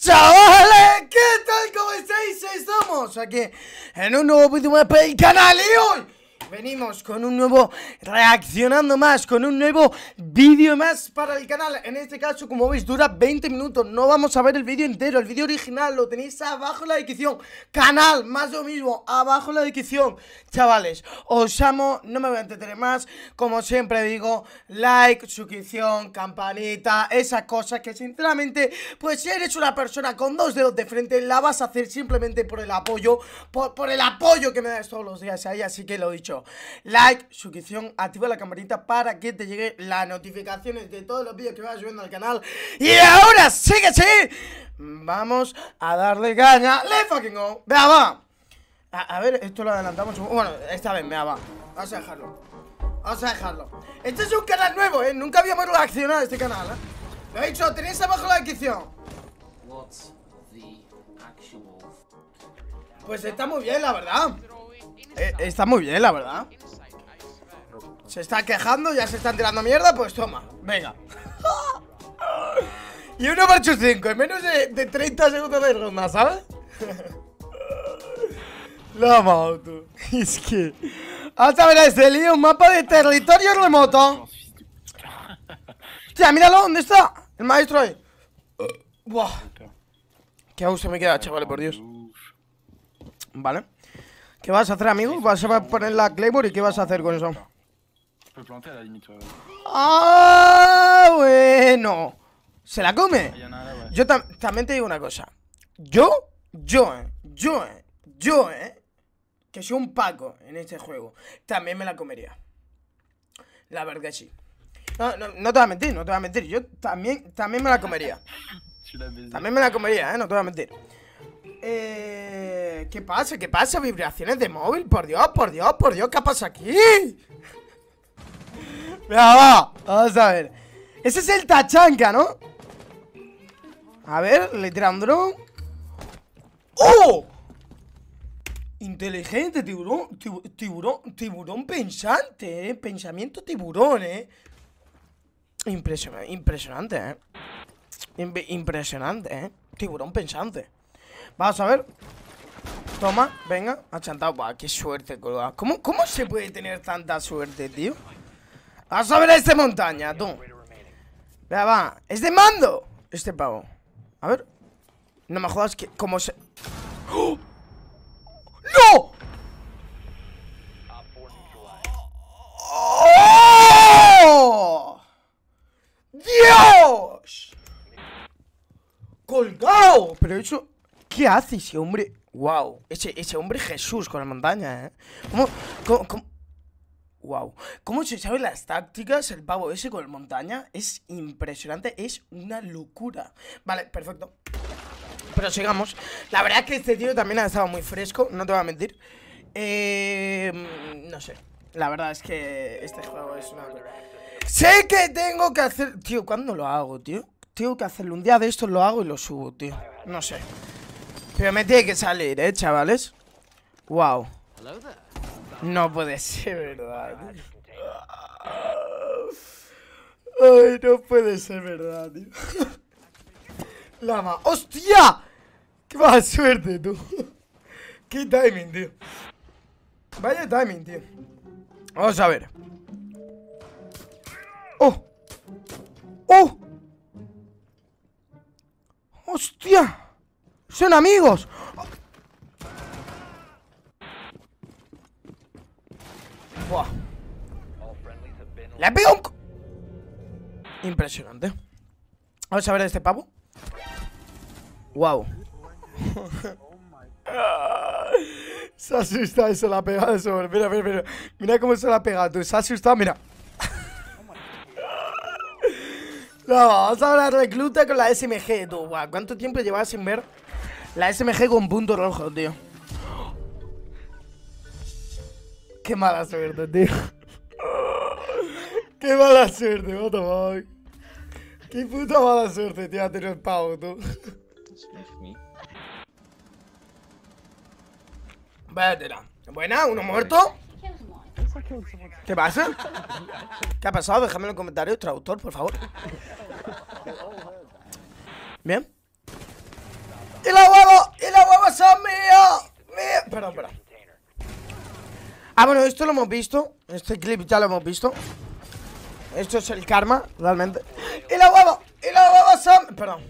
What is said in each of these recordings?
Chavales, ¿qué tal? ¿Cómo estáis? Estamos aquí en un nuevo vídeo más el canal y hoy venimos con un nuevo reaccionando más, con un nuevo vídeo más para el canal En este caso, como veis, dura 20 minutos, no vamos a ver el vídeo entero El vídeo original lo tenéis abajo en la descripción Canal, más lo mismo, abajo en la descripción Chavales, os amo, no me voy a entretener más Como siempre digo, like, suscripción, campanita, esas cosas que sinceramente Pues si eres una persona con dos dedos de frente, la vas a hacer simplemente por el apoyo Por, por el apoyo que me das todos los días ahí, así que lo he dicho Like, suscripción, activa la campanita para que te lleguen las notificaciones de todos los vídeos que vaya subiendo al canal. Y ahora sí que sí, vamos a darle caña. Let's fucking go. Vea, va. A, ver, esto lo adelantamos. Bueno, esta vez, vea, va. Vamos a dejarlo. Vamos a dejarlo. Este es un canal nuevo, ¿eh? Nunca habíamos reaccionado a este canal, ¿eh? Lo he dicho, tenéis abajo la descripción. Pues está muy bien, la verdad. Eh, está muy bien, la verdad. Se está quejando, ya se están tirando mierda, pues toma, venga. y uno marcho 5, en menos de, 30 segundos de ronda, ¿sabes? La moto. es que... Hasta ver este lío, un mapa de territorio remoto. Hostia, míralo, ¿dónde está? El maestro ahí. Qué gusto me queda, chavales, por Dios. Vale. ¿Qué vas a hacer, amigo? ¿Vas a poner la Claymore y qué vas a hacer con eso? Eh. Ah, bueno. Se la come. Yo también te digo una cosa. Yo, yo, eh, yo, eh, yo, eh, que soy un Paco en este juego, también me la comería. La verdad, que sí. No, no, te voy a mentir, no te voy a mentir. Yo también, también me la comería. También me la comería, eh, no te voy a mentir. Eh, ¿Qué pasa? ¿Qué pasa? Vibraciones de móvil, por Dios, por Dios, por Dios, ¿qué pasa aquí? Mira, va, vamos a ver Ese es el tachanca, ¿no? A ver, le ¡Oh! Inteligente, tiburón, tiburón, tiburón pensante, ¿eh? Pensamiento tiburón, ¿eh? Impresionante, ¿eh? impresionante, ¿eh? Tiburón pensante Vamos a ver. Toma, venga, ha Buah, qué suerte, colgado! ¿Cómo, ¿Cómo se puede tener tanta suerte, tío? Vamos a ver a esta montaña, tú. Vea, va. ¡Es de mando! Este pavo. A ver. No me jodas que. ¿Cómo se.? ¡Oh! ¡No! ¡Oh! ¡Dios! ¡Colgado! Pero eso. ¿Qué hace ese hombre? ¡Wow! Ese, ese hombre Jesús con la montaña, ¿eh? ¿Cómo, cómo, cómo? wow ¿Cómo se sabe las tácticas el pavo ese con la montaña? Es impresionante, es una locura. Vale, perfecto. Pero sigamos. La verdad es que este tío también ha estado muy fresco, no te voy a mentir. Eh, mm, no sé. La verdad es que este juego es una... Sé que tengo que hacer... Tío, ¿cuándo lo hago, tío? Tengo que hacerlo. Un día de estos lo hago y lo subo, tío. No sé. Pero me tiene que salir, ¿eh, chavales? Wow. No puede ser, ¿verdad? Ay, no puede ser, ¿verdad, tío? Lama. ¡Hostia! ¡Qué mala suerte, tú! ¡Qué timing, tío! Vaya timing, tío. Vamos a ver. ¡Oh! ¡Oh! ¡Hostia! ¡Son amigos! Buah. ¡Le Impresionante Vamos a ver a este pavo Wow Se asustado y se la ha pegado Mira, mira, mira Mira cómo se la ha pegado Se ha asustado, mira No, vamos a ver recluta con la SMG ¿Cuánto tiempo llevaba sin ver la SMG con punto rojo, tío. Qué mala suerte, tío. Qué mala suerte, what the fuck. Qué puta mala suerte, tío, a tener el pavo, tú. Vaya tela. Buena, uno muerto. ¿Qué pasa? ¿Qué ha pasado? Déjame en los comentarios, traductor, por favor. Bien. ¡Y la cosa mía! Perdón, perdón. Ah, bueno, esto lo hemos visto. Este clip ya lo hemos visto. Esto es el karma, realmente. ¡Y la huevo! ¡Y la huevo son! Perdón.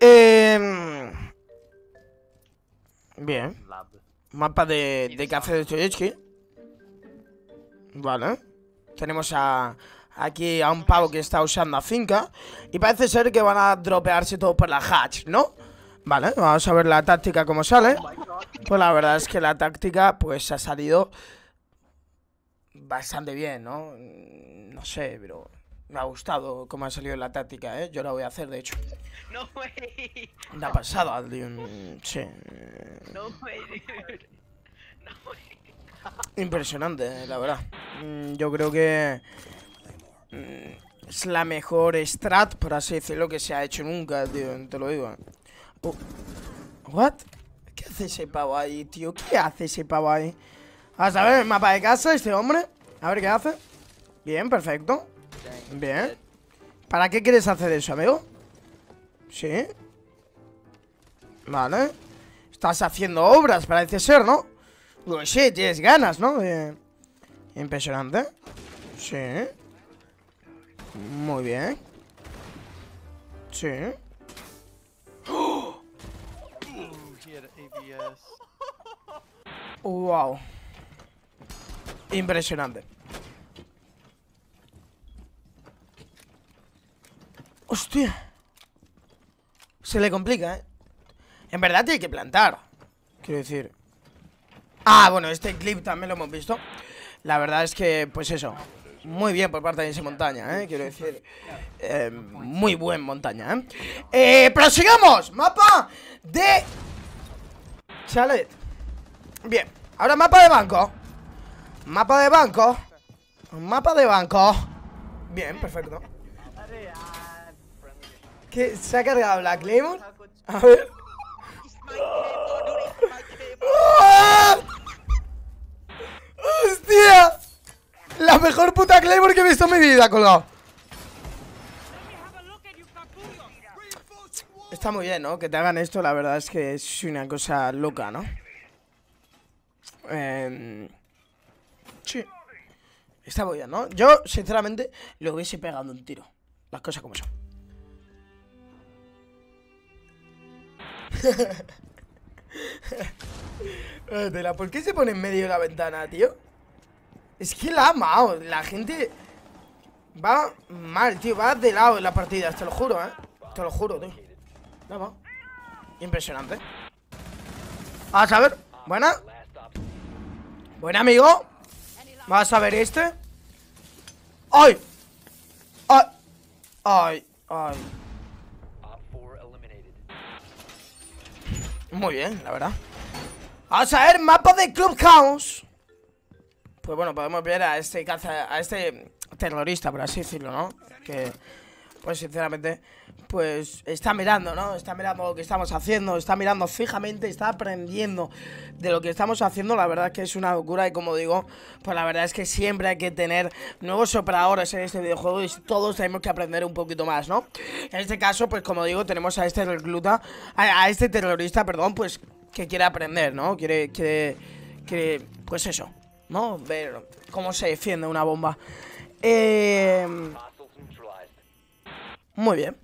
Em, bien. Mapa de, de café de Choyechki. Vale. Tenemos a aquí a un pavo que está usando a finca. Y parece ser que van a dropearse todos por la hatch, ¿no? Vale, vamos a ver la táctica cómo sale. Pues la verdad es que la táctica pues ha salido bastante bien, ¿no? No sé, pero me ha gustado cómo ha salido la táctica, ¿eh? Yo la voy a hacer, de hecho. No way. La pasada, sí. No No Impresionante, eh, la verdad. Mm, yo creo que mm, es la mejor strat, por así decirlo, que se ha hecho nunca, tío, te lo digo. Oh. ¿What? ¿Qué hace ese pavo ahí, tío? ¿Qué hace ese pavo ahí? a ver el mapa de casa, este hombre A ver qué hace Bien, perfecto Bien ¿Para qué quieres hacer eso, amigo? Sí Vale Estás haciendo obras, parece ser, ¿no? Lo sé, tienes ganas, ¿no? Impresionante Sí Muy bien Sí Wow. Impresionante. Hostia. Se le complica, ¿eh? En verdad tiene que plantar. Quiero decir... Ah, bueno, este clip también lo hemos visto. La verdad es que, pues eso. Muy bien por parte de esa montaña, ¿eh? Quiero decir... Eh, muy buen montaña, ¿eh? eh prosigamos. Mapa de Chalet Bien, ahora mapa de banco Mapa de banco Mapa de banco Bien, perfecto ¿Qué? ¿Se ha cargado la Claymore? A ver ¡Hostia! La mejor puta Claymore que he visto en mi vida, colgado Está muy bien, ¿no? Que te hagan esto, la verdad es que es una cosa loca, ¿no? Em, sí. Está muy bien, ¿no? Yo, sinceramente, lo hubiese pegado un tiro. Las cosas como son. Eh, ¿por qué se pone en medio de la ventana, tío? Es que la ha amado. La gente va mal, tío. Va de lado en la partida, te lo juro, ¿eh? Te lo juro, tío. Impresionante Impresionante. A saber. Buena. Buena, amigo. Vas a ver este. ¡Ay! ¡Ay! ¡Ay! ¡Ay! Muy bien, la verdad. Vamos a ver mapa de Club Clubhouse. Pues bueno, podemos ver a este caza, a este terrorista, por así decirlo, ¿no? Que, pues sinceramente, pues está mirando, ¿no? Está mirando lo que estamos haciendo, está mirando fijamente, está aprendiendo de lo que estamos haciendo. La verdad es que es una locura y como digo, pues la verdad es que siempre hay que tener nuevos operadores en este videojuego y todos tenemos que aprender un poquito más, ¿no? En este caso, pues como digo, tenemos a este recluta, a, este terrorista, perdón, pues que quiere aprender, ¿no? Quiere, quiere, pues eso, ¿no? Ver cómo se defiende una bomba. Eh, muy bien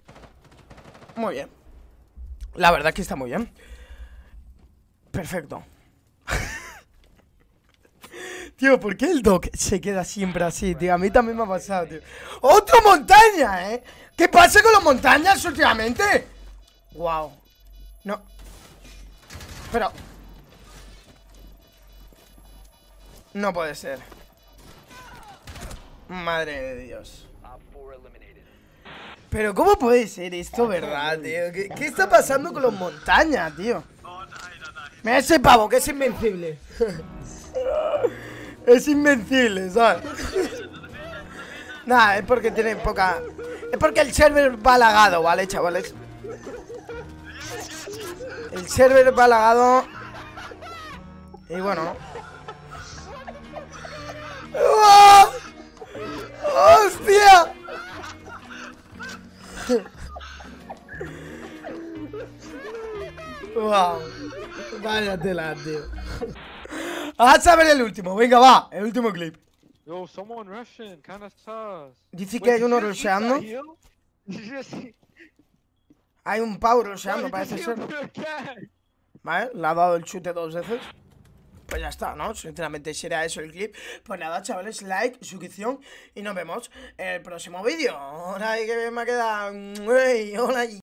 muy bien. La verdad que está muy bien. Perfecto. tío, ¿por qué el Doc se queda siempre así, tío? A mí también me ha pasado, tío. ¡Otra montaña, eh! ¿Qué pasa con las montañas últimamente? ¡Wow! No. Pero... No puede ser. Madre de Dios. Pero ¿cómo puede ser esto, verdad, tío? ¿Qué, está pasando con los montañas, tío? Mira ese pavo, que es invencible. es invencible, ¿sabes? Nada, es porque tienen poca... Es porque el server va lagado, ¿vale, chavales? El server va lagado... Y bueno... Adelante tío. Haz ah, saber el último. Venga, va. El último clip. Dice que hay uno rusheando. Hay un pau rusheando, parece ser. Vale, le ha dado el chute dos veces. Pues ya está, ¿no? Sinceramente era eso el clip Pues nada, chavales, like, suscripción Y nos vemos en el próximo vídeo Ahora que me queda... Hola